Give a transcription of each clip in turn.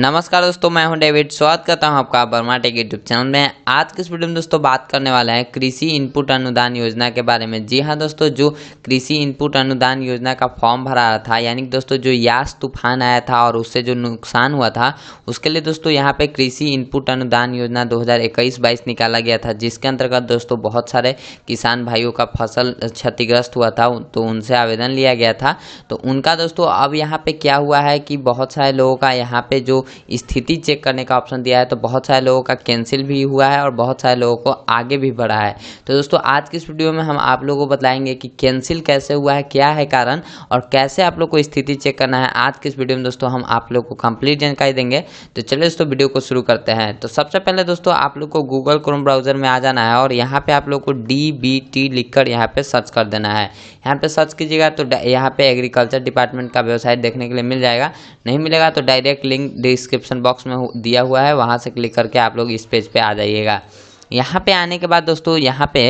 नमस्कार दोस्तों मैं हूं डेविड स्वागत करता हूं आपका बर्माटे के यूट्यूब चैनल में आज के इस वीडियो में दोस्तों बात करने वाला है कृषि इनपुट अनुदान योजना के बारे में जी हां दोस्तों जो कृषि इनपुट अनुदान योजना का फॉर्म भरा रहा था यानी कि दोस्तों जो यास तूफान आया था और उससे जो नुकसान हुआ था उसके लिए दोस्तों यहाँ पर कृषि इनपुट अनुदान योजना दो हज़ार निकाला गया था जिसके अंतर्गत दोस्तों बहुत सारे किसान भाइयों का फसल क्षतिग्रस्त हुआ था तो उनसे आवेदन लिया गया था तो उनका दोस्तों अब यहाँ पर क्या हुआ है कि बहुत सारे लोगों का यहाँ पर जो स्थिति चेक करने का ऑप्शन दिया है तो बहुत सारे लोगों का कैंसिल भी हुआ है और बहुत सारे लोगों को आगे भी बढ़ा है तो दोस्तों आज की इस वीडियो में हम आप लोगों को बताएंगे कि कैंसिल कैसे हुआ है क्या है कारण और कैसे आप लोग को स्थिति चेक करना है आज की इस वीडियो में दोस्तों हम आप लोग को कंप्लीट जानकारी देंगे तो चलिए दोस्तों वीडियो को शुरू करते हैं तो सबसे पहले दोस्तों आप लोग को गूगल क्रोम ब्राउजर में आ जाना है और यहाँ पे आप लोग को डी बी टी लिखकर यहाँ पे सर्च कर देना है यहाँ पे सर्च कीजिएगा तो यहाँ पे एग्रीकल्चर डिपार्टमेंट का वेबसाइट देखने के लिए मिल जाएगा नहीं मिलेगा तो डायरेक्ट लिंक डिस्क्रिप्शन बॉक्स में दिया हुआ है वहाँ से क्लिक करके आप लोग इस पेज पे आ जाइएगा यहाँ पे आने के बाद दोस्तों यहाँ पे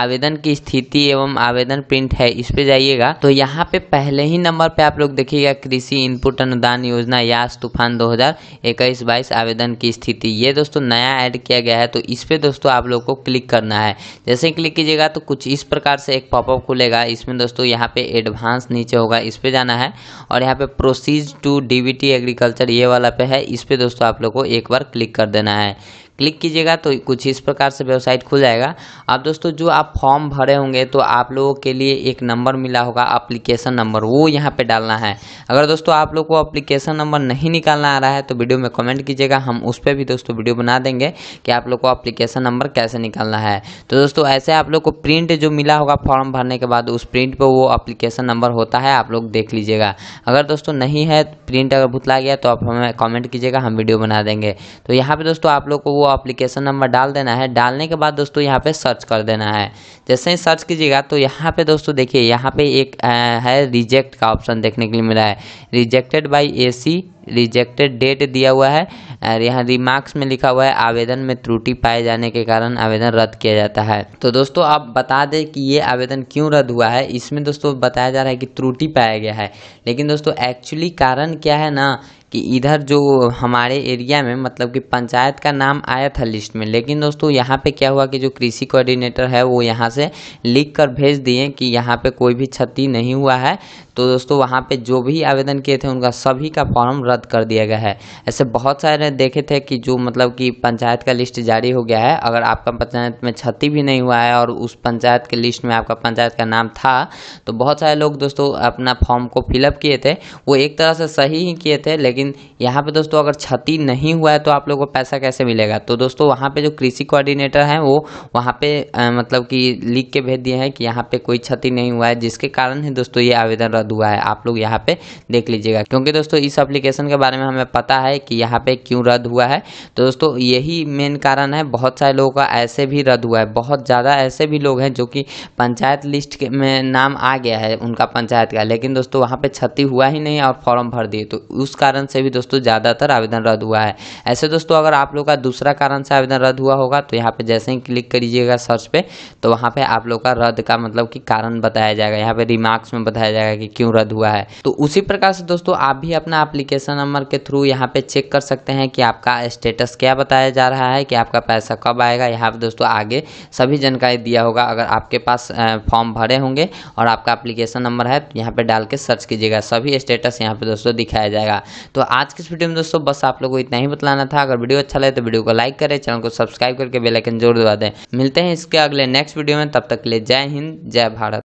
आवेदन की स्थिति एवं आवेदन प्रिंट है इस पे जाइएगा तो यहाँ पे पहले ही नंबर पे आप लोग देखिएगा कृषि इनपुट अनुदान योजना यास तूफान 2021 हजार आवेदन की स्थिति ये दोस्तों नया ऐड किया गया है तो इस पे दोस्तों आप लोग को क्लिक करना है जैसे क्लिक कीजिएगा तो कुछ इस प्रकार से एक पॉपअप खुलेगा इसमें दोस्तों यहाँ पे एडवांस नीचे होगा इस पे जाना है और यहाँ पे प्रोसीज टू डीवीटी एग्रीकल्चर ये वाला पे है इस पे दोस्तों आप लोग को एक बार क्लिक कर देना है क्लिक कीजिएगा तो कुछ इस प्रकार से वेबसाइट खुल जाएगा अब दोस्तों जो आप फॉर्म भरे होंगे तो आप लोगों के लिए एक नंबर मिला होगा अप्लीकेशन नंबर वो यहाँ पे डालना है अगर दोस्तों आप लोग को अप्लीकेशन नंबर नहीं निकालना आ रहा है तो वीडियो में कमेंट कीजिएगा हम उस पर भी दोस्तों वीडियो बना देंगे कि आप लोग को अप्लीकेशन नंबर कैसे निकालना है तो दोस्तों ऐसे आप लोग को प्रिंट जो मिला होगा फॉर्म भरने के बाद उस प्रिंट पर वो अप्लीकेशन नंबर होता है आप लोग देख लीजिएगा अगर दोस्तों नहीं है प्रिंट अगर भुतला गया तो आप हमें कमेंट कीजिएगा हम वीडियो बना देंगे तो यहाँ पर दोस्तों आप लोग को वो एप्लीकेशन अप्लीकेशन नंबर डाल देना है डालने के बाद दोस्तों यहाँ पे सर्च कर देना है जैसे ही सर्च कीजिएगा तो यहाँ पे दोस्तों देखिए यहाँ पे एक है रिजेक्ट का ऑप्शन देखने के लिए मिला है rejected by A C rejected date दिया हुआ है और यहाँ रिमार्क्स में लिखा हुआ है आवेदन में त्रुटि पाए जाने के कारण आवेदन रद्द किया जाता है तो दोस्तों आप बता दें कि ये आवेदन क्यों रद्द हुआ है इसमें दोस्तों बताया जा रहा है कि त्रुटि पाया गया है लेकिन दोस्तों एक्चुअली कारण क्या है ना कि इधर जो हमारे एरिया में मतलब कि पंचायत का नाम आया था लिस्ट में लेकिन दोस्तों यहाँ पे क्या हुआ कि जो कृषि कोऑर्डिनेटर है वो यहाँ से लिख कर भेज दिए कि यहाँ पे कोई भी क्षति नहीं हुआ है तो दोस्तों वहाँ पे जो भी आवेदन किए थे उनका सभी का फॉर्म रद्द रद्द कर दिया गया है ऐसे बहुत सारे देखे थे कि जो मतलब कि पंचायत का लिस्ट जारी हो गया है अगर आपका पंचायत में क्षति भी नहीं हुआ है और उस पंचायत के लिस्ट में आपका पंचायत का नाम था तो बहुत सारे लोग दोस्तों अपना फॉर्म को फिलअप किए थे वो एक तरह से सही ही किए थे लेकिन यहाँ पर दोस्तों अगर क्षति नहीं हुआ है तो आप लोग को पैसा कैसे मिलेगा तो दोस्तों वहाँ पर जो कृषि कोऑर्डिनेटर हैं वो वहाँ पर मतलब कि लिख के भेज दिए हैं कि यहाँ पे कोई क्षति नहीं हुआ है जिसके कारण ही दोस्तों ये आवेदन रद्द हुआ है आप लोग यहाँ पे देख लीजिएगा क्योंकि दोस्तों इस एप्लीकेशन ऑप्शन के बारे में हमें पता है कि यहाँ पे क्यों रद्द हुआ है तो दोस्तों यही मेन कारण है बहुत सारे लोगों का ऐसे भी रद्द हुआ है बहुत ज़्यादा ऐसे भी लोग हैं जो कि पंचायत लिस्ट में नाम आ गया है उनका पंचायत का लेकिन दोस्तों वहाँ पर क्षति हुआ ही नहीं और फॉर्म भर दिए तो उस कारण से भी दोस्तों ज़्यादातर आवेदन रद्द हुआ है ऐसे दोस्तों अगर आप लोग का दूसरा कारण से आवेदन रद्द हुआ होगा तो यहाँ पर जैसे ही क्लिक करिएगा सर्च पर तो वहाँ पर आप लोग का रद्द का मतलब कि कारण बताया जाएगा यहाँ पर रिमार्क्स में बताया जाएगा कि क्यों रद्द हुआ है तो उसी प्रकार से दोस्तों आप भी अपना एप्लीकेशन नंबर के थ्रू यहाँ पे चेक कर सकते हैं कि आपका स्टेटस क्या बताया जा रहा है कि आपका पैसा कब आएगा यहाँ पर दोस्तों आगे सभी जानकारी दिया होगा अगर आपके पास फॉर्म भरे होंगे और आपका अप्लीकेशन नंबर है तो यहाँ पर डाल के सर्च कीजिएगा सभी स्टेटस यहाँ पर दोस्तों दिखाया जाएगा तो आज की इस वीडियो में दोस्तों बस आप लोग को इतना ही बतलाना था अगर वीडियो अच्छा लगे तो वीडियो को लाइक करें चैनल को सब्सक्राइब करके बेलाइकन जरूर दबा दें मिलते हैं इसके अगले नेक्स्ट वीडियो में तब तक के लिए जय हिंद जय भारत